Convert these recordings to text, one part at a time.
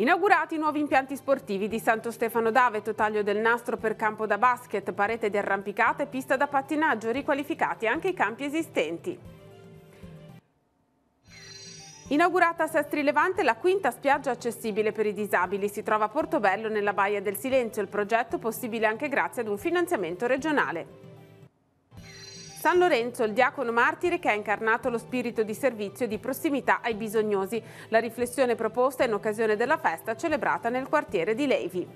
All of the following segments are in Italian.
Inaugurati i nuovi impianti sportivi di Santo Stefano d'Aveto, taglio del nastro per campo da basket, parete di arrampicata e pista da pattinaggio, riqualificati anche i campi esistenti. Inaugurata a Sestri Levante la quinta spiaggia accessibile per i disabili, si trova a Portobello nella Baia del Silenzio, il progetto possibile anche grazie ad un finanziamento regionale. San Lorenzo, il diacono martire che ha incarnato lo spirito di servizio e di prossimità ai bisognosi. La riflessione proposta in occasione della festa celebrata nel quartiere di Levi.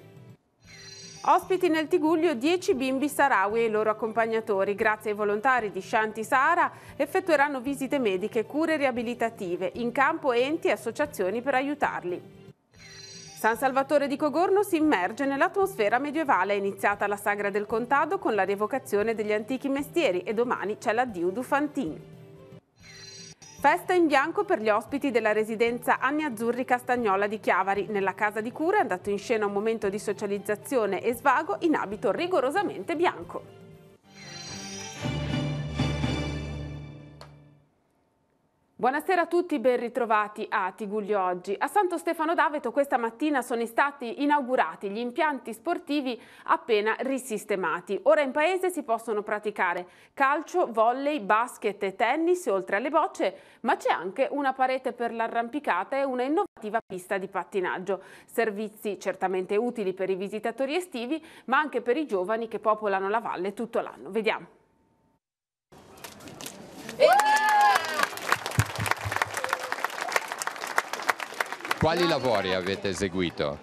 Ospiti nel Tiguglio 10 bimbi sarawi e i loro accompagnatori, grazie ai volontari di Shanti Sahara, effettueranno visite mediche, cure riabilitative, in campo enti e associazioni per aiutarli. San Salvatore di Cogorno si immerge nell'atmosfera medievale. È iniziata la sagra del contado con la rievocazione degli antichi mestieri e domani c'è l'addio du Fantin. Festa in bianco per gli ospiti della residenza Anni Azzurri Castagnola di Chiavari. Nella casa di cura è andato in scena un momento di socializzazione e svago in abito rigorosamente bianco. Buonasera a tutti, ben ritrovati a Tiguglio Oggi. A Santo Stefano d'Aveto questa mattina sono stati inaugurati gli impianti sportivi appena risistemati. Ora in paese si possono praticare calcio, volley, basket e tennis oltre alle bocce, ma c'è anche una parete per l'arrampicata e una innovativa pista di pattinaggio. Servizi certamente utili per i visitatori estivi, ma anche per i giovani che popolano la valle tutto l'anno. Vediamo. Yeah! Quali lavori avete eseguito?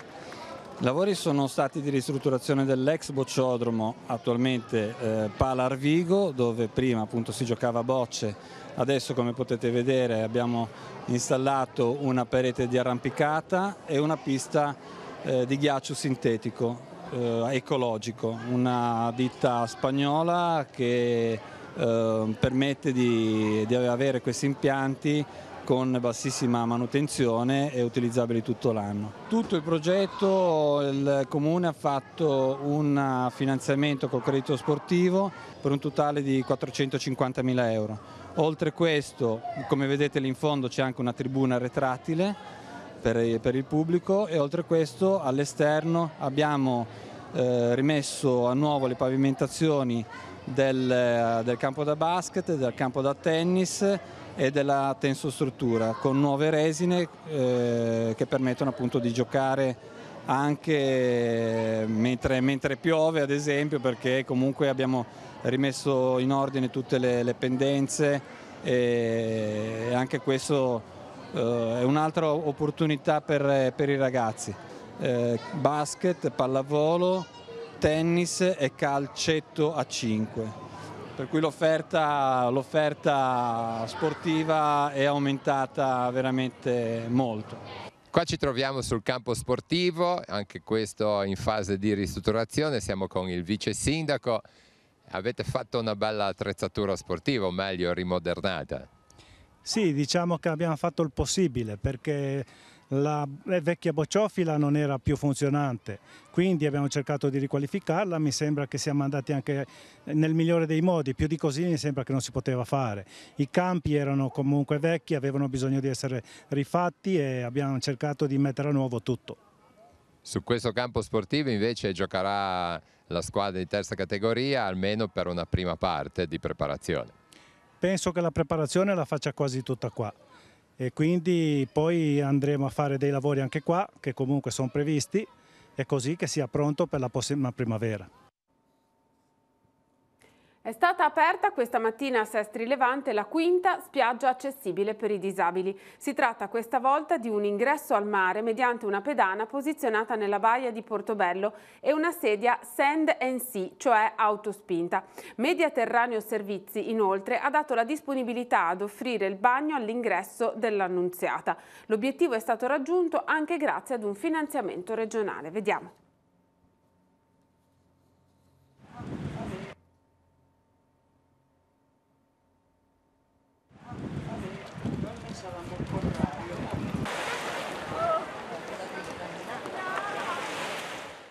I lavori sono stati di ristrutturazione dell'ex bocciodromo, attualmente eh, Pala Arvigo, dove prima appunto si giocava a bocce. Adesso come potete vedere abbiamo installato una parete di arrampicata e una pista eh, di ghiaccio sintetico, eh, ecologico, una ditta spagnola che eh, permette di, di avere questi impianti con bassissima manutenzione e utilizzabili tutto l'anno. Tutto il progetto il Comune ha fatto un finanziamento col credito sportivo per un totale di 450 mila euro. Oltre questo, come vedete lì in fondo c'è anche una tribuna retrattile per, per il pubblico e oltre questo all'esterno abbiamo eh, rimesso a nuovo le pavimentazioni del, del campo da basket, del campo da tennis e della tensostruttura con nuove resine eh, che permettono appunto di giocare anche mentre, mentre, piove ad esempio perché comunque abbiamo rimesso in ordine tutte le, le pendenze e anche questo eh, è un'altra opportunità per, per, i ragazzi. Eh, basket, pallavolo, tennis e calcetto a 5 per cui l'offerta sportiva è aumentata veramente molto. Qua ci troviamo sul campo sportivo, anche questo in fase di ristrutturazione, siamo con il vice sindaco. Avete fatto una bella attrezzatura sportiva, o meglio rimodernata. Sì, diciamo che abbiamo fatto il possibile perché la vecchia bocciofila non era più funzionante, quindi abbiamo cercato di riqualificarla, mi sembra che siamo andati anche nel migliore dei modi, più di così mi sembra che non si poteva fare. I campi erano comunque vecchi, avevano bisogno di essere rifatti e abbiamo cercato di mettere a nuovo tutto. Su questo campo sportivo invece giocherà la squadra di terza categoria almeno per una prima parte di preparazione. Penso che la preparazione la faccia quasi tutta qua e quindi poi andremo a fare dei lavori anche qua che comunque sono previsti e così che sia pronto per la prossima primavera. È stata aperta questa mattina a Sestri Levante la quinta spiaggia accessibile per i disabili. Si tratta questa volta di un ingresso al mare mediante una pedana posizionata nella baia di Portobello e una sedia Sand and Sea, cioè autospinta. Mediaterraneo Servizi inoltre ha dato la disponibilità ad offrire il bagno all'ingresso dell'Annunziata. L'obiettivo è stato raggiunto anche grazie ad un finanziamento regionale. Vediamo.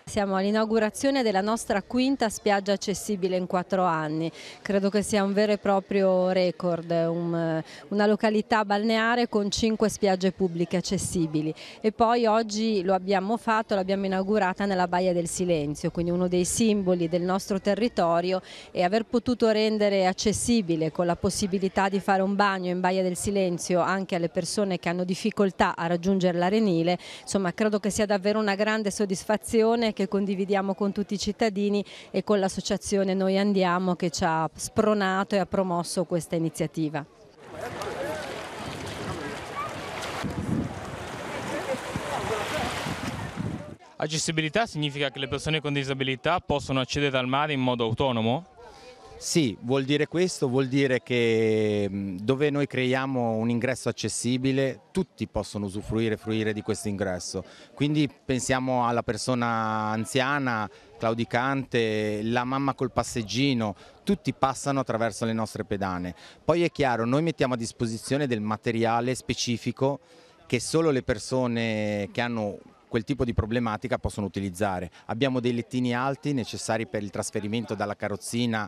Siamo all'inaugurazione della nostra quinta spiaggia accessibile in quattro anni. Credo che sia un vero e proprio record, un, una località balneare con cinque spiagge pubbliche accessibili. E poi oggi lo abbiamo fatto, l'abbiamo inaugurata nella Baia del Silenzio, quindi uno dei simboli del nostro territorio e aver potuto rendere accessibile con la possibilità di fare un bagno in Baia del Silenzio anche alle persone che hanno difficoltà a raggiungere l'arenile, insomma credo che sia davvero una grande soddisfazione che condividiamo con tutti i cittadini e con l'associazione Noi Andiamo che ci ha spronato e ha promosso questa iniziativa. Accessibilità significa che le persone con disabilità possono accedere al mare in modo autonomo? Sì, vuol dire questo, vuol dire che mm, dove noi creiamo un ingresso accessibile tutti possono usufruire fruire di questo ingresso, quindi pensiamo alla persona anziana, claudicante, la mamma col passeggino, tutti passano attraverso le nostre pedane. Poi è chiaro, noi mettiamo a disposizione del materiale specifico che solo le persone che hanno quel tipo di problematica possono utilizzare. Abbiamo dei lettini alti necessari per il trasferimento dalla carrozzina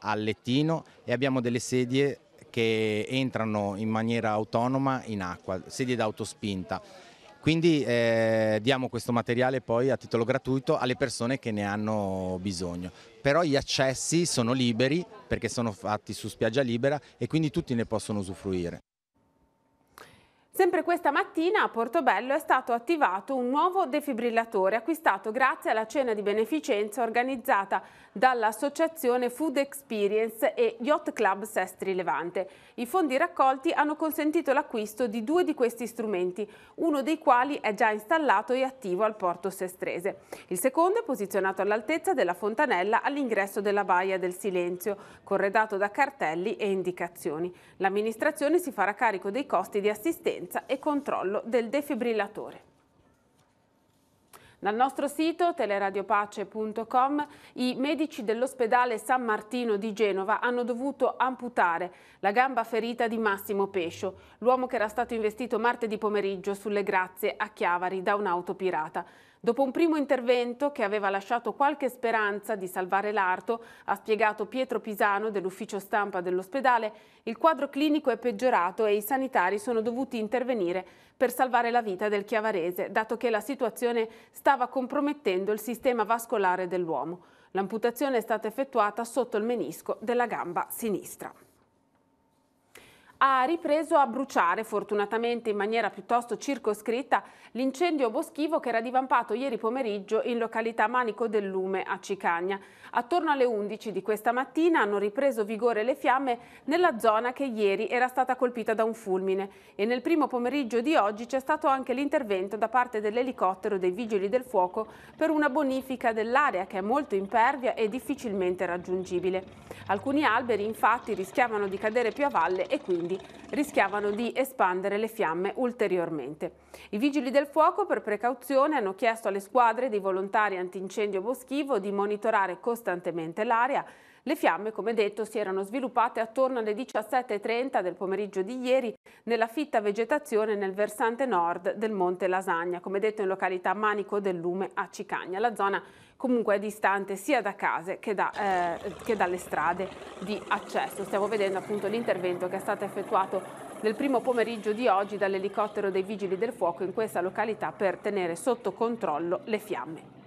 al lettino e abbiamo delle sedie che entrano in maniera autonoma in acqua, sedie d'autospinta. Quindi eh, diamo questo materiale poi a titolo gratuito alle persone che ne hanno bisogno. Però gli accessi sono liberi perché sono fatti su spiaggia libera e quindi tutti ne possono usufruire. Sempre questa mattina a Portobello è stato attivato un nuovo defibrillatore acquistato grazie alla cena di beneficenza organizzata dall'associazione Food Experience e Yacht Club Sestri Levante. I fondi raccolti hanno consentito l'acquisto di due di questi strumenti, uno dei quali è già installato e attivo al porto sestrese. Il secondo è posizionato all'altezza della fontanella all'ingresso della Baia del Silenzio, corredato da cartelli e indicazioni. L'amministrazione si farà carico dei costi di assistenza presenza e controllo del defibrillatore. Dal nostro sito teleradiopace.com i medici dell'ospedale San Martino di Genova hanno dovuto amputare la gamba ferita di Massimo Pescio, l'uomo che era stato investito martedì pomeriggio sulle grazie a Chiavari da un'auto pirata. Dopo un primo intervento che aveva lasciato qualche speranza di salvare l'arto, ha spiegato Pietro Pisano dell'ufficio stampa dell'ospedale, il quadro clinico è peggiorato e i sanitari sono dovuti intervenire per salvare la vita del chiavarese, dato che la situazione stava compromettendo il sistema vascolare dell'uomo. L'amputazione è stata effettuata sotto il menisco della gamba sinistra ha ripreso a bruciare, fortunatamente in maniera piuttosto circoscritta, l'incendio boschivo che era divampato ieri pomeriggio in località Manico del Lume a Cicagna. Attorno alle 11 di questa mattina hanno ripreso vigore le fiamme nella zona che ieri era stata colpita da un fulmine e nel primo pomeriggio di oggi c'è stato anche l'intervento da parte dell'elicottero dei Vigili del Fuoco per una bonifica dell'area che è molto impervia e difficilmente raggiungibile. Alcuni alberi infatti rischiavano di cadere più a valle e quindi incendi rischiavano di espandere le fiamme ulteriormente. I vigili del fuoco per precauzione hanno chiesto alle squadre dei volontari antincendio boschivo di monitorare costantemente l'area le fiamme, come detto, si erano sviluppate attorno alle 17.30 del pomeriggio di ieri nella fitta vegetazione nel versante nord del Monte Lasagna, come detto in località Manico del Lume a Cicagna. La zona comunque è distante sia da case che, da, eh, che dalle strade di accesso. Stiamo vedendo appunto l'intervento che è stato effettuato nel primo pomeriggio di oggi dall'elicottero dei Vigili del Fuoco in questa località per tenere sotto controllo le fiamme.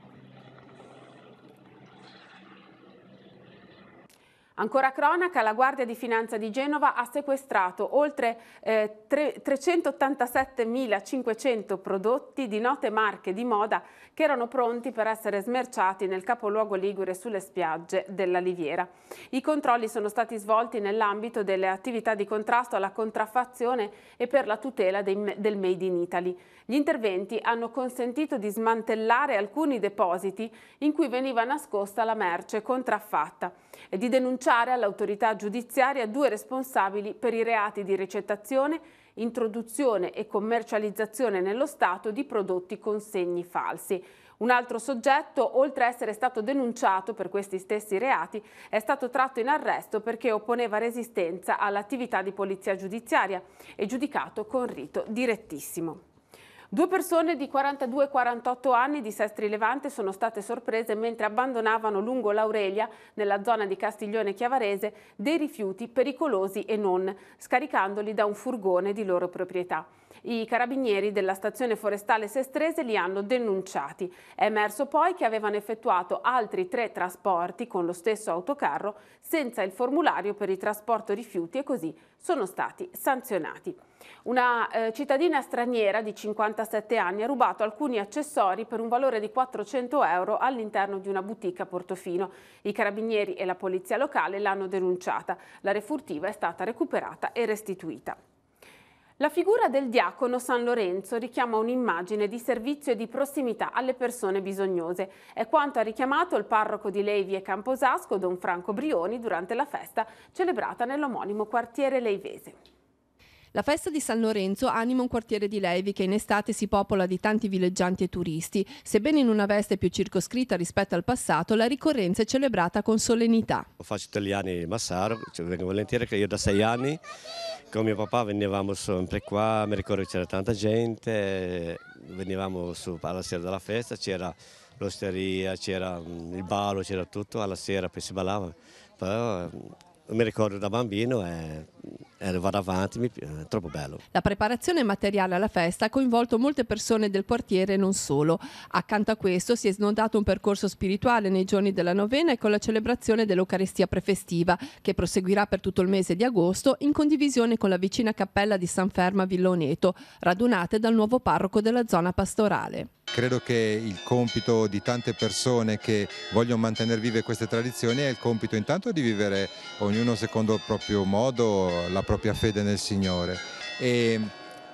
Ancora cronaca, la Guardia di Finanza di Genova ha sequestrato oltre eh, 387.500 prodotti di note marche di moda che erano pronti per essere smerciati nel capoluogo Ligure sulle spiagge della Liviera. I controlli sono stati svolti nell'ambito delle attività di contrasto alla contraffazione e per la tutela dei, del Made in Italy. Gli interventi hanno consentito di smantellare alcuni depositi in cui veniva nascosta la merce contraffatta e di denunciare all'autorità giudiziaria due responsabili per i reati di ricettazione, introduzione e commercializzazione nello Stato di prodotti consegni falsi. Un altro soggetto, oltre a essere stato denunciato per questi stessi reati, è stato tratto in arresto perché opponeva resistenza all'attività di polizia giudiziaria e giudicato con rito direttissimo. Due persone di 42 e 48 anni di Sestri Levante sono state sorprese mentre abbandonavano lungo l'Aurelia, nella zona di Castiglione Chiavarese, dei rifiuti pericolosi e non, scaricandoli da un furgone di loro proprietà. I carabinieri della stazione forestale Sestrese li hanno denunciati. È emerso poi che avevano effettuato altri tre trasporti con lo stesso autocarro senza il formulario per il trasporto rifiuti e così sono stati sanzionati. Una eh, cittadina straniera di 57 anni ha rubato alcuni accessori per un valore di 400 euro all'interno di una boutique a Portofino. I carabinieri e la polizia locale l'hanno denunciata. La refurtiva è stata recuperata e restituita. La figura del diacono San Lorenzo richiama un'immagine di servizio e di prossimità alle persone bisognose. È quanto ha richiamato il parroco di Levi e Camposasco, Don Franco Brioni, durante la festa celebrata nell'omonimo quartiere leivese. La festa di San Lorenzo anima un quartiere di Levi che in estate si popola di tanti villeggianti e turisti. Sebbene in una veste più circoscritta rispetto al passato, la ricorrenza è celebrata con solennità. Faccio italiani Massaro, cioè vengo volentieri che io da sei anni con mio papà venivamo sempre qua, mi ricordo che c'era tanta gente, venivamo su alla sera della festa, c'era l'osteria, c'era mm, il ballo, c'era tutto, alla sera poi si ballava. Però mm, mi ricordo da bambino e, e vado avanti, mi, è troppo bello. La preparazione materiale alla festa ha coinvolto molte persone del quartiere e non solo. Accanto a questo si è snodato un percorso spirituale nei giorni della novena e con la celebrazione dell'Eucaristia prefestiva, che proseguirà per tutto il mese di agosto in condivisione con la vicina cappella di San Ferma Villoneto, radunate dal nuovo parroco della zona pastorale credo che il compito di tante persone che vogliono mantenere vive queste tradizioni è il compito intanto di vivere ognuno secondo il proprio modo la propria fede nel Signore. E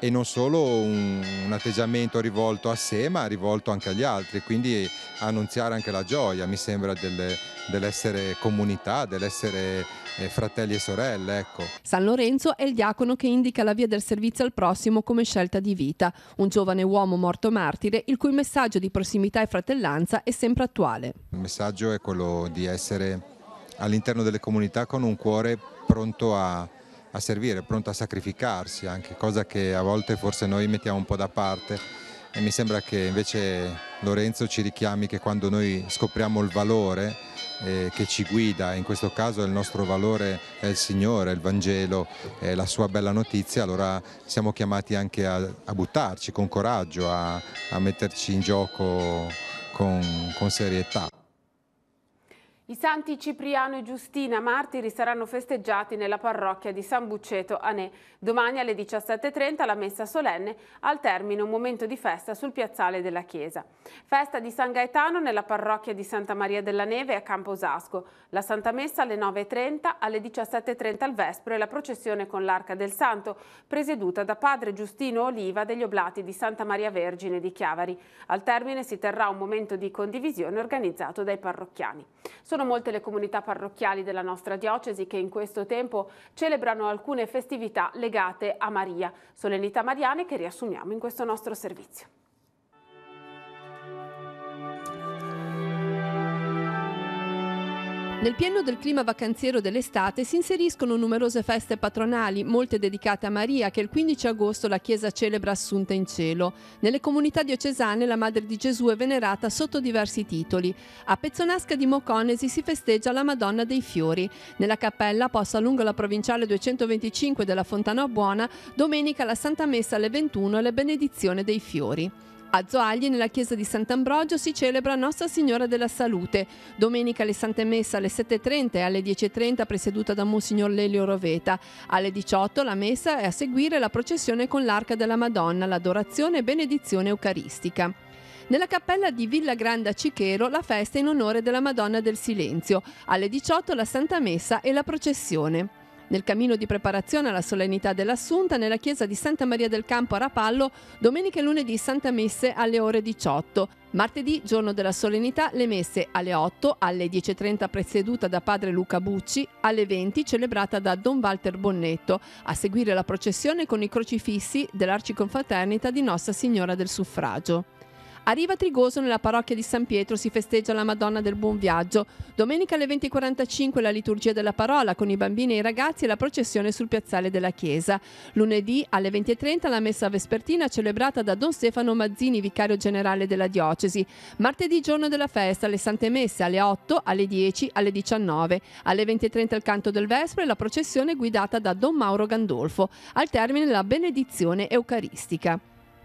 e non solo un, un, atteggiamento rivolto a sé ma rivolto anche agli altri, quindi annunziare anche la gioia mi sembra del, dell'essere comunità, dell'essere eh, fratelli e sorelle. Ecco. San Lorenzo è il diacono che indica la via del servizio al prossimo come scelta di vita, un giovane uomo morto martire il cui messaggio di prossimità e fratellanza è sempre attuale. Il messaggio è quello di essere all'interno delle comunità con un cuore pronto a a servire, pronto a sacrificarsi anche, cosa che a volte forse noi mettiamo un po' da parte e mi sembra che invece Lorenzo ci richiami che quando noi scopriamo il valore eh, che ci guida, in questo caso il nostro valore è il Signore, il Vangelo, eh, la sua bella notizia, allora siamo chiamati anche a, a buttarci con coraggio, a, a, metterci in gioco con, con serietà. I santi Cipriano e Giustina martiri saranno festeggiati nella parrocchia di San Buceto a Ne. Domani alle 17.30 la messa solenne al termine un momento di festa sul piazzale della chiesa. Festa di San Gaetano nella parrocchia di Santa Maria della Neve a Camposasco. La Santa Messa alle 9.30, alle 17.30 al Vespro e la processione con l'Arca del Santo, presieduta da padre Giustino Oliva degli Oblati di Santa Maria Vergine di Chiavari. Al termine si terrà un momento di condivisione organizzato dai parrocchiani. Sono sono molte le comunità parrocchiali della nostra diocesi che in questo tempo celebrano alcune festività legate a Maria, solennità mariane che riassumiamo in questo nostro servizio. Nel pieno del clima vacanziero dell'estate si inseriscono numerose feste patronali, molte dedicate a Maria, che il 15 agosto la Chiesa celebra assunta in cielo. Nelle comunità diocesane la Madre di Gesù è venerata sotto diversi titoli. A Pezzonasca di Moconesi si festeggia la Madonna dei Fiori. Nella cappella, posta lungo la provinciale 225 della Fontana Buona, domenica la Santa Messa alle 21 e la benedizione dei fiori. A Zoagli, nella chiesa di Sant'Ambrogio, si celebra Nostra Signora della Salute. Domenica le Sante messe alle 7.30 e alle 10.30 presieduta da Monsignor Lelio Roveta. Alle 18 la messa e a seguire la processione con l'Arca della Madonna, l'adorazione e benedizione eucaristica. Nella cappella di Villa Grande a Cichero la festa in onore della Madonna del Silenzio. Alle 18 la Santa Messa e la processione. Nel cammino di preparazione alla solennità dell'Assunta nella chiesa di Santa Maria del Campo a Rapallo, domenica e lunedì Santa Messe alle ore 18. Martedì, giorno della solennità, le messe alle 8, alle 10.30 presieduta da padre Luca Bucci, alle 20 celebrata da Don Walter Bonnetto, a seguire la processione con i crocifissi dell'Arciconfraternita di Nostra Signora del Suffragio. A Riva Trigoso, nella parrocchia di San Pietro, si festeggia la Madonna del Buon Viaggio. Domenica alle 20.45 la liturgia della parola con i bambini e i ragazzi e la processione sul piazzale della chiesa. Lunedì alle 20.30 la messa vespertina celebrata da Don Stefano Mazzini, vicario generale della diocesi. Martedì giorno della festa, le sante messe alle 8, alle 10, alle 19. Alle 20.30 il canto del Vespro e la processione guidata da Don Mauro Gandolfo. Al termine la benedizione eucaristica.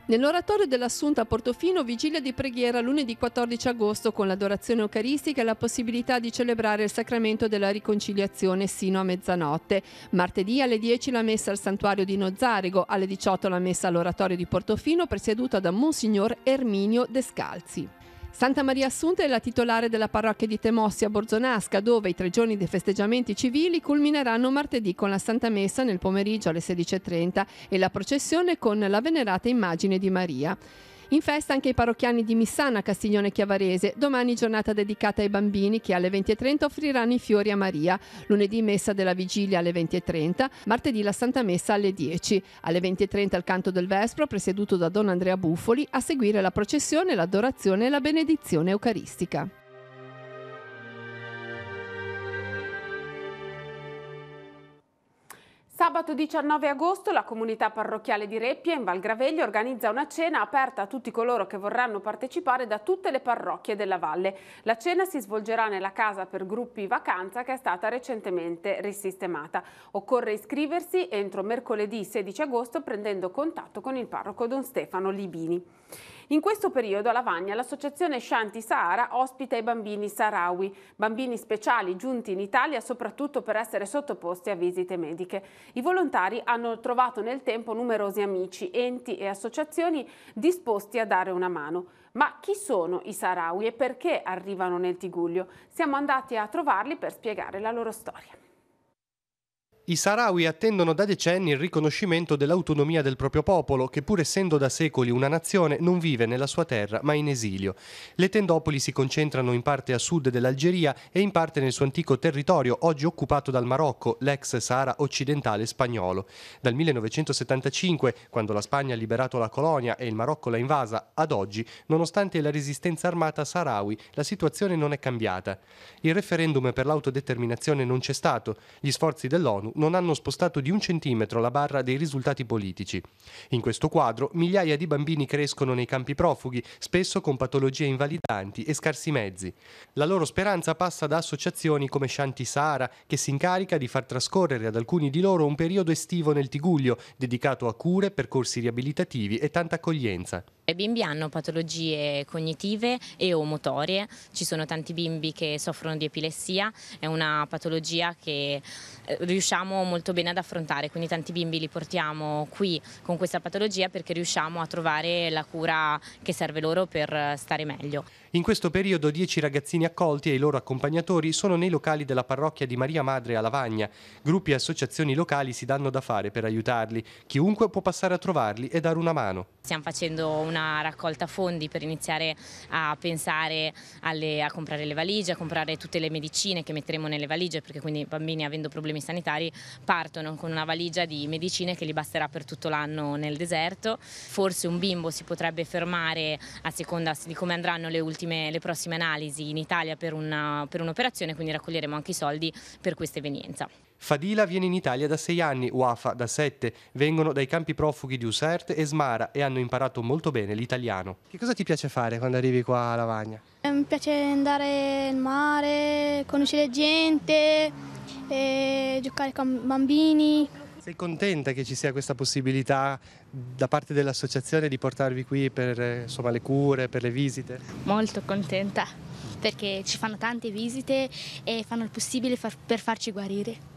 Nell'oratorio dell'Assunta a Portofino, vigilia di preghiera lunedì 14 agosto con l'adorazione eucaristica e la possibilità di celebrare il sacramento della riconciliazione sino a mezzanotte. Martedì alle 10 la messa al santuario di Nozzarego, alle 18 la messa all'oratorio di Portofino presieduta da Monsignor Erminio Descalzi. Santa Maria Assunta è la titolare della parrocchia di Temossi a Borzonasca, dove i tre giorni dei festeggiamenti civili culmineranno martedì con la Santa Messa nel pomeriggio alle 16.30 e la processione con la venerata immagine di Maria. In festa anche i parrocchiani di Missana, Castiglione Chiavarese. Domani giornata dedicata ai bambini che alle 20.30 offriranno i fiori a Maria. Lunedì messa della vigilia alle 20.30, martedì la Santa Messa alle 10. Alle 20.30 il canto del Vespro presieduto da Don Andrea Buffoli, a seguire la processione, l'adorazione e la benedizione eucaristica. Sabato 19 agosto la comunità parrocchiale di Reppia in Val Graveglio organizza una cena aperta a tutti coloro che vorranno partecipare da tutte le parrocchie della valle. La cena si svolgerà nella casa per gruppi vacanza che è stata recentemente risistemata. Occorre iscriversi entro mercoledì 16 agosto prendendo contatto con il parroco Don Stefano Libini. In questo periodo a Lavagna l'associazione Shanti Sahara ospita i bambini sahrawi, bambini speciali giunti in Italia soprattutto per essere sottoposti a visite mediche. I volontari hanno trovato nel tempo numerosi amici, enti e associazioni disposti a dare una mano. Ma chi sono i sahrawi e perché arrivano nel Tiguglio? Siamo andati a trovarli per spiegare la loro storia. I Sahrawi attendono da decenni il riconoscimento dell'autonomia del proprio popolo, che pur essendo da secoli una nazione non vive nella sua terra ma in esilio. Le tendopoli si concentrano in parte a sud dell'Algeria e in parte nel suo antico territorio, oggi occupato dal Marocco, l'ex Sahara occidentale spagnolo. Dal 1975, quando la Spagna ha liberato la colonia e il Marocco l'ha invasa, ad oggi, nonostante la resistenza armata Sahrawi, la situazione non è cambiata. Il referendum per l'autodeterminazione non c'è stato, gli sforzi dell'ONU non hanno spostato di un centimetro la barra dei risultati politici. In questo quadro, migliaia di bambini crescono nei campi profughi, spesso con patologie invalidanti e scarsi mezzi. La loro speranza passa da associazioni come Shanti Sahara, che si incarica di far trascorrere ad alcuni di loro un periodo estivo nel Tiguglio, dedicato a cure, percorsi riabilitativi e tanta accoglienza. I bimbi hanno patologie cognitive e o motorie, ci sono tanti bimbi che soffrono di epilessia, è una patologia che eh, riusciamo molto bene ad affrontare, quindi tanti bimbi li portiamo qui con questa patologia perché riusciamo a trovare la cura che serve loro per stare meglio. In questo periodo dieci ragazzini accolti e i loro accompagnatori sono nei locali della parrocchia di Maria Madre a Lavagna. Gruppi e associazioni locali si danno da fare per aiutarli. Chiunque può passare a trovarli e dare una mano. Stiamo facendo una raccolta fondi per iniziare a pensare alle, a comprare le valigie, a comprare tutte le medicine che metteremo nelle valigie perché quindi i bambini avendo problemi sanitari partono con una valigia di medicine che li basterà per tutto l'anno nel deserto. Forse un bimbo si potrebbe fermare a seconda di come andranno le ultime prossime, le prossime analisi in Italia per, una, per un'operazione, quindi raccoglieremo anche i soldi per questa evenienza. Fadila viene in Italia da sei anni, Wafa da sette, vengono dai campi profughi di Usert e Smara e hanno imparato molto bene l'italiano. Che cosa ti piace fare quando arrivi qua a Lavagna? Eh, mi piace andare al mare, conoscere gente, eh, giocare con bambini. Sei contenta che ci sia questa possibilità da parte dell'associazione di portarvi qui per eh, insomma, le cure, per le visite? Molto contenta perché ci fanno tante visite e fanno il possibile far, per farci guarire.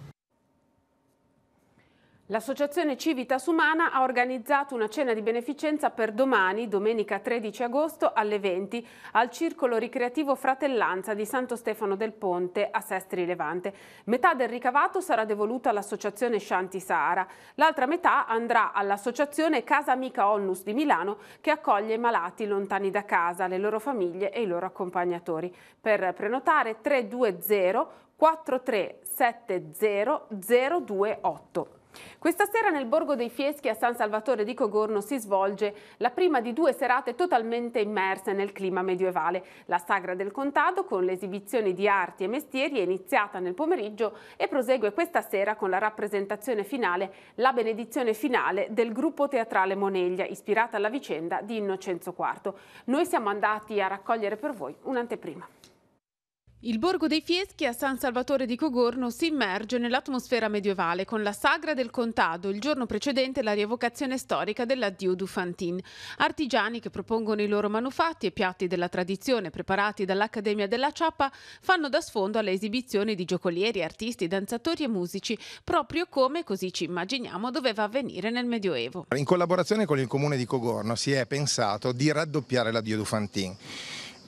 L'associazione Civitas Umana ha organizzato una cena di beneficenza per domani, domenica 13 agosto alle 20, al Circolo Ricreativo Fratellanza di Santo Stefano del Ponte a Sestri Levante. Metà del ricavato sarà devoluto all'associazione Shanti Sahara, l'altra metà andrà all'associazione Casa Amica Onnus di Milano che accoglie i malati lontani da casa, le loro famiglie e i loro accompagnatori. Per prenotare 320 4370028. Questa sera nel Borgo dei Fieschi a San Salvatore di Cogorno si svolge la prima di due serate totalmente immerse nel clima medievale. La Sagra del Contado con le esibizioni di arti e mestieri è iniziata nel pomeriggio e prosegue questa sera con la rappresentazione finale, la benedizione finale del gruppo teatrale Moneglia, ispirata alla vicenda di Innocenzo IV. Noi siamo andati a raccogliere per voi un'anteprima. Il borgo dei Fieschi a San Salvatore di Cogorno si immerge nell'atmosfera medievale con la Sagra del Contado, il giorno precedente la rievocazione storica dell'addio du Fantin. Artigiani che propongono i loro manufatti e piatti della tradizione preparati dall'Accademia della Ciappa fanno da sfondo alle esibizioni di giocolieri, artisti, danzatori e musici, proprio come, così ci immaginiamo, doveva avvenire nel Medioevo. In collaborazione con il comune di Cogorno si è pensato di raddoppiare l'addio du Fantin.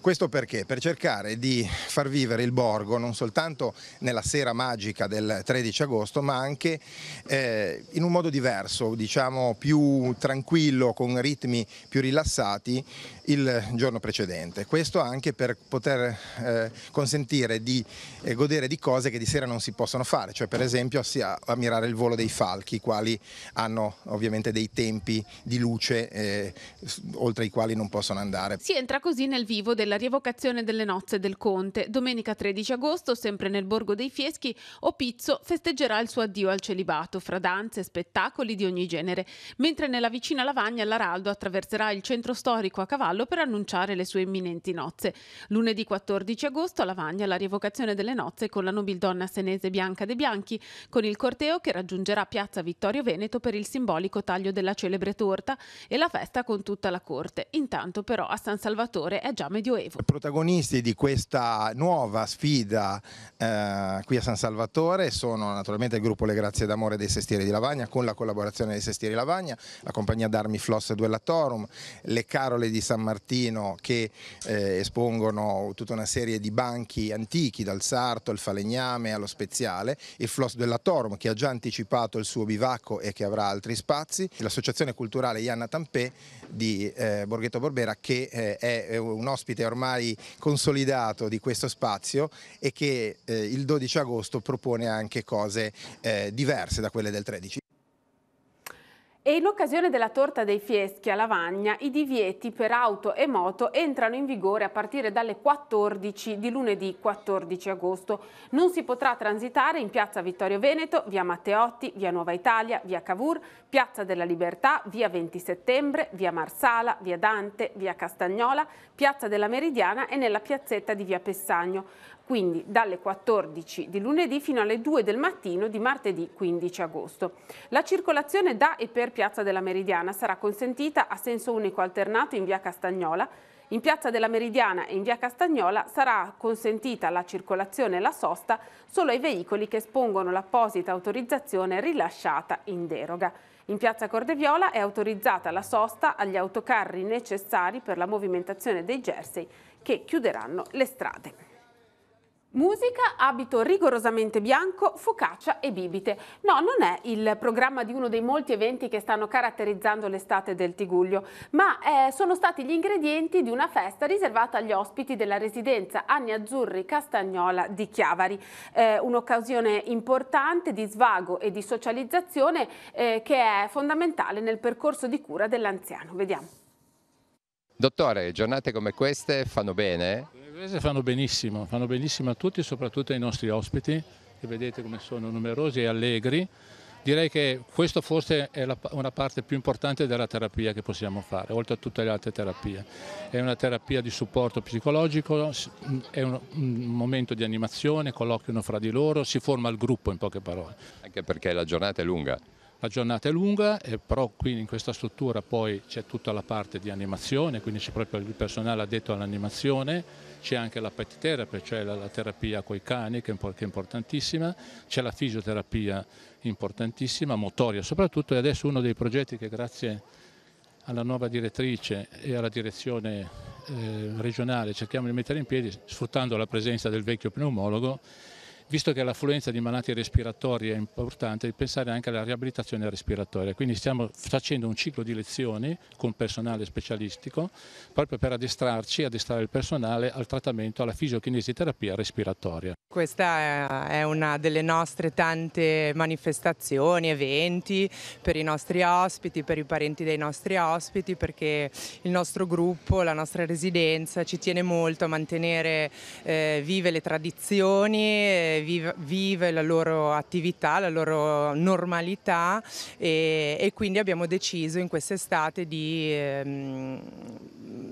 Questo perché? Per cercare di far vivere il borgo non soltanto nella sera magica del 13 agosto, ma anche eh, in un modo diverso, diciamo più tranquillo, con ritmi più rilassati il giorno precedente. Questo anche per poter eh, consentire di eh, godere di cose che di sera non si possono fare, cioè per esempio ammirare il volo dei falchi, i quali hanno ovviamente dei tempi di luce eh, oltre i quali non possono andare. Si entra così nel vivo della la rievocazione delle nozze del conte. Domenica 13 agosto, sempre nel Borgo dei Fieschi, Opizzo festeggerà il suo addio al celibato fra danze e spettacoli di ogni genere, mentre nella vicina Lavagna l'Araldo attraverserà il centro storico a cavallo per annunciare le sue imminenti nozze. Lunedì 14 agosto a Lavagna la rievocazione delle nozze con la nobildonna senese Bianca De Bianchi, con il corteo che raggiungerà Piazza Vittorio Veneto per il simbolico taglio della celebre torta e la festa con tutta la corte. Intanto però a San Salvatore è già medioevo Protagonisti di questa nuova sfida eh, qui a San Salvatore sono naturalmente il gruppo Le Grazie d'Amore dei Sestieri di Lavagna con la collaborazione dei Sestieri Lavagna, la compagnia d'armi Floss e Duellatorum, le Carole di San Martino che eh, espongono tutta una serie di banchi antichi dal Sarto al Falegname allo Speziale, il Floss Duellatorum che ha già anticipato il suo bivacco e che avrà altri spazi, l'associazione culturale Ianna Tampè di eh, Borghetto Borbera che eh, è un ospite ormai consolidato di questo spazio e che eh, il 12 agosto propone anche cose eh, diverse da quelle del 13. E in occasione della torta dei fieschi a Lavagna, i divieti per auto e moto entrano in vigore a partire dalle 14 di lunedì 14 agosto. Non si potrà transitare in piazza Vittorio Veneto, via Matteotti, via Nuova Italia, via Cavour, piazza della Libertà, via 20 settembre, via Marsala, via Dante, via Castagnola, piazza della Meridiana e nella piazzetta di via Pessagno quindi dalle 14 di lunedì fino alle 2 del mattino di martedì 15 agosto. La circolazione da e per Piazza della Meridiana sarà consentita a senso unico alternato in via Castagnola, in Piazza della Meridiana e in Via Castagnola sarà consentita la circolazione e la sosta solo ai veicoli che espongono l'apposita autorizzazione rilasciata in deroga. In Piazza Cordeviola è autorizzata la sosta agli autocarri necessari per la movimentazione dei jersey che chiuderanno le strade. Musica, abito rigorosamente bianco, focaccia e bibite. No, non è il programma di uno dei molti eventi che stanno caratterizzando l'estate del Tiguglio, ma eh, sono stati gli ingredienti di una festa riservata agli ospiti della residenza Anni Azzurri Castagnola di Chiavari. Eh, Un'occasione importante di svago e di socializzazione eh, che è fondamentale nel percorso di cura dell'anziano. Vediamo. Dottore, giornate come queste fanno bene? cordovese fanno benissimo, fanno benissimo a tutti, soprattutto ai nostri ospiti, che vedete come sono numerosi e allegri. Direi che questa forse è la, una parte più importante della terapia che possiamo fare, oltre a tutte le altre terapie. È una terapia di supporto psicologico, è un, un momento di animazione, colloquiano fra di loro, si forma il gruppo in poche parole. Anche perché la giornata è lunga. La giornata è lunga, però qui in questa struttura poi c'è tutta la parte di animazione, quindi c'è proprio il personale addetto all'animazione c'è anche la pet therapy, cioè la, la terapia coi cani che, che è importantissima, c'è la fisioterapia importantissima, motoria soprattutto e adesso uno dei progetti che grazie alla nuova direttrice e alla direzione eh, regionale cerchiamo di mettere in piedi sfruttando la presenza del vecchio pneumologo visto che l'affluenza di malati respiratori è importante, pensare anche alla riabilitazione respiratoria. Quindi stiamo facendo un ciclo di lezioni con personale specialistico proprio per addestrarci, addestrare il personale al trattamento, alla fisiokinesiterapia respiratoria. Questa è una delle nostre tante manifestazioni, eventi per i nostri ospiti, per i parenti dei nostri ospiti, perché il nostro gruppo, la nostra residenza ci tiene molto a mantenere eh, vive le tradizioni, eh, vive, vive, la loro attività, la loro normalità e, e quindi abbiamo deciso in quest'estate di ehm,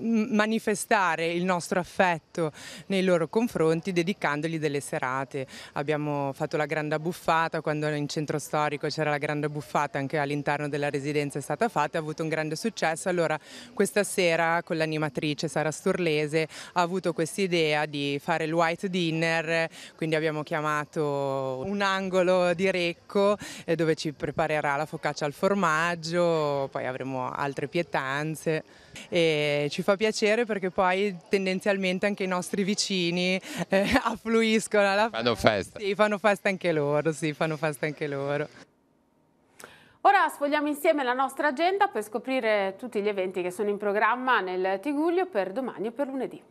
manifestare il nostro affetto nei loro confronti dedicandogli delle serate. Abbiamo fatto la grande buffata quando in centro storico c'era la grande buffata anche all'interno della residenza è stata fatta, ha avuto un grande successo. Allora questa sera con l'animatrice Sara Sturlese ha avuto questa idea di fare il white dinner, quindi abbiamo chiamato chiamato un angolo di Recco eh, dove ci preparerà la focaccia al formaggio, poi avremo altre pietanze e ci fa piacere perché poi tendenzialmente anche i nostri vicini eh, affluiscono alla festa. Fanno festa. Sì, fanno festa anche loro, sì, fanno festa anche loro. Ora sfogliamo insieme la nostra agenda per scoprire tutti gli eventi che sono in programma nel Tiguglio per domani e per lunedì.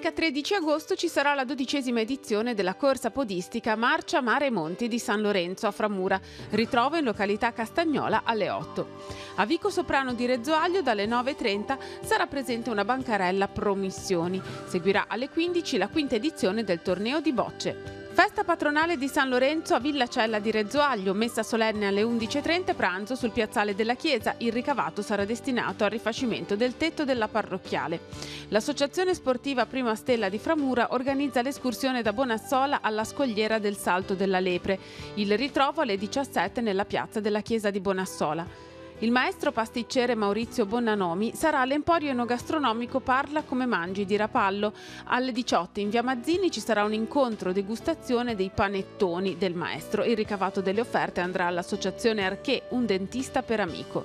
Domenica 13 agosto ci sarà la dodicesima edizione della corsa podistica Marcia Mare Monti di San Lorenzo a Framura, ritrovo in località Castagnola alle 8. A Vico Soprano di Rezzoaglio dalle 9.30 sarà presente una bancarella promissioni. Seguirà alle 15 la quinta edizione del torneo di bocce. Festa patronale di San Lorenzo a Villa Cella di Rezzoaglio, messa solenne alle 11.30 pranzo sul piazzale della chiesa. Il ricavato sarà destinato al rifacimento del tetto della parrocchiale. L'associazione sportiva Prima Stella di Framura organizza l'escursione da Bonassola alla scogliera del Salto della Lepre. Il ritrovo alle 17 nella piazza della chiesa di Bonassola. Il maestro pasticciere Maurizio Bonanomi sarà all'Emporio Enogastronomico Parla come Mangi di Rapallo. Alle 18 in Via Mazzini ci sarà un incontro degustazione dei panettoni del maestro. Il ricavato delle offerte andrà all'associazione Arché, un dentista per amico.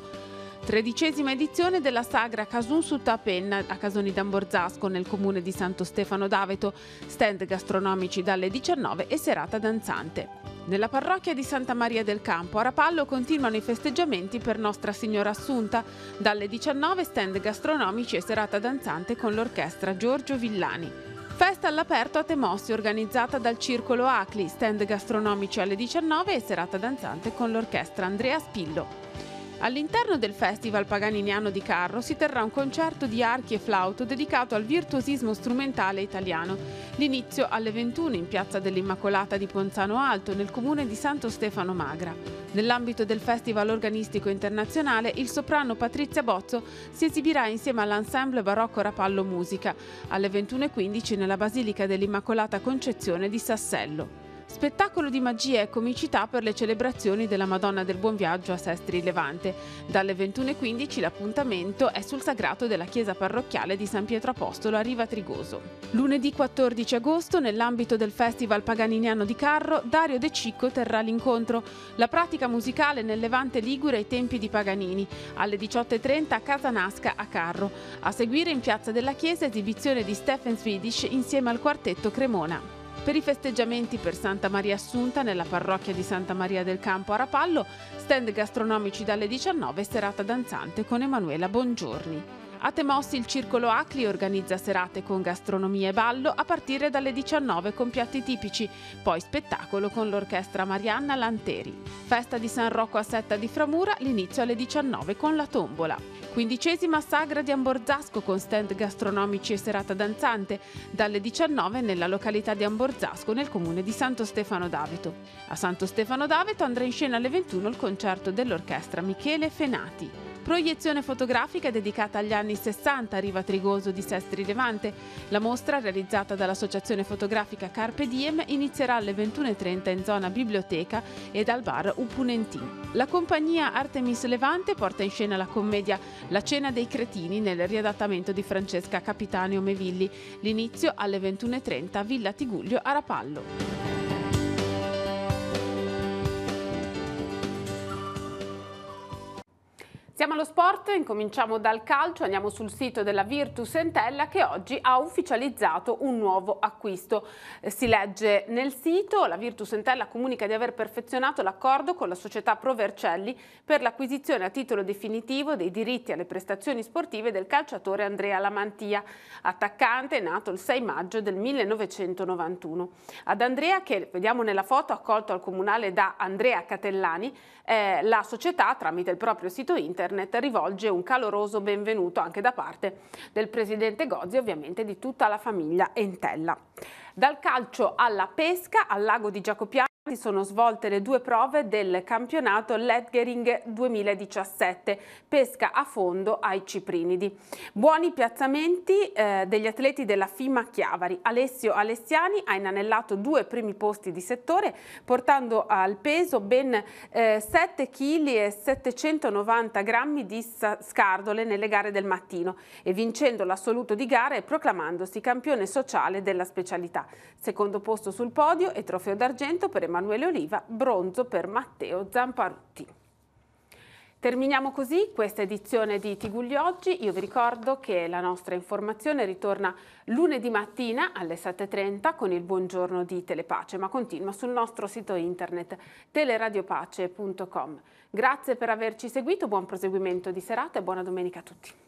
Tredicesima edizione della sagra Casun su Tapenna a Casoni d'Amborzasco nel comune di Santo Stefano d'Aveto, stand gastronomici dalle 19 e serata danzante. Nella parrocchia di Santa Maria del Campo a Rapallo continuano i festeggiamenti per Nostra Signora Assunta, dalle 19 stand gastronomici e serata danzante con l'orchestra Giorgio Villani. Festa all'aperto a Temossi organizzata dal Circolo Acli, stand gastronomici alle 19 e serata danzante con l'orchestra Andrea Spillo. All'interno del Festival Paganiniano di Carro si terrà un concerto di archi e flauto dedicato al virtuosismo strumentale italiano. L'inizio alle 21 in Piazza dell'Immacolata di Ponzano Alto, nel comune di Santo Stefano Magra. Nell'ambito del Festival Organistico Internazionale, il soprano Patrizia Bozzo si esibirà insieme all'ensemble barocco Rapallo Musica alle 21.15 nella Basilica dell'Immacolata Concezione di Sassello. Spettacolo di magia e comicità per le celebrazioni della Madonna del Buon Viaggio a Sestri Levante. Dalle 21.15 l'appuntamento è sul sagrato della chiesa parrocchiale di San Pietro Apostolo a Riva Trigoso. Lunedì 14 agosto, nell'ambito del Festival Paganiniano di Carro, Dario De Cicco terrà l'incontro La pratica musicale nel Levante Ligure ai tempi di Paganini, alle 18.30 a Casa Nasca a Carro. A seguire in piazza della chiesa esibizione di Stephen Swedish insieme al quartetto Cremona. Per i festeggiamenti per Santa Maria Assunta nella parrocchia di Santa Maria del Campo a Rapallo, stand gastronomici dalle 19 serata danzante con Emanuela Bongiorni. A Temossi il Circolo Acli organizza serate con gastronomia e ballo a partire dalle 19 con piatti tipici, poi spettacolo con l'orchestra Marianna Lanteri. Festa di San Rocco a Setta di Framura, l'inizio alle 19 con la tombola. Quindicesima sagra di Amborzasco con stand gastronomici e serata danzante, dalle 19 nella località di Amborzasco nel comune di Santo Stefano d'Aveto. A Santo Stefano d'Aveto andrà in scena alle 21 il concerto dell'orchestra Michele Fenati. Proiezione fotografica dedicata agli anni 60 a Riva Trigoso di Sestri Levante. La mostra, realizzata dall'associazione fotografica Carpe Diem, inizierà alle 21.30 in zona biblioteca e dal bar Upunentin. La compagnia Artemis Levante porta in scena la commedia La cena dei cretini nel riadattamento di Francesca Capitani Omevilli. L'inizio alle 21.30 a Villa Tiguglio a Rapallo. Siamo allo sport, incominciamo dal calcio, andiamo sul sito della Virtus Entella che oggi ha ufficializzato un nuovo acquisto. Eh, si legge nel sito, la Virtus Entella comunica di aver perfezionato l'accordo con la società Pro Vercelli per l'acquisizione a titolo definitivo dei diritti alle prestazioni sportive del calciatore Andrea Lamantia, attaccante nato il 6 maggio del 1991. Ad Andrea, che vediamo nella foto, accolto al comunale da Andrea Catellani, eh, la società tramite il proprio sito internet internet rivolge un caloroso benvenuto anche da parte del presidente Gozzi e ovviamente di tutta la famiglia Entella. Dal calcio alla pesca, al lago di Giacopiano, sono svolte le due prove del campionato Ledgering 2017, pesca a fondo ai Ciprinidi. Buoni piazzamenti eh, degli atleti della FIMA Chiavari. Alessio Alessiani ha inanellato due primi posti di settore, portando al peso ben eh, 7 kg e 790 grammi di scardole nelle gare del mattino e vincendo l'assoluto di gara e proclamandosi campione sociale della specialità. Secondo posto sul podio e trofeo d'argento per Emanuele Emanuele Oliva, bronzo per Matteo Zamparutti. Terminiamo così questa edizione di Tigugli Oggi. Io vi ricordo che la nostra informazione ritorna lunedì mattina alle 7.30 con il buongiorno di Telepace, ma continua sul nostro sito internet teleradiopace.com. Grazie per averci seguito, buon proseguimento di serata e buona domenica a tutti.